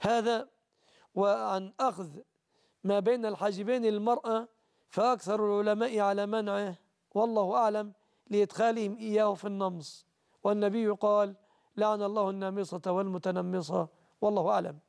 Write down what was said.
هذا وعن أخذ ما بين الحاجبين المرأة فأكثر العلماء على منعه والله أعلم لإدخالهم إياه في النمص والنبي قال لعن الله النامصة والمتنمصة والله أعلم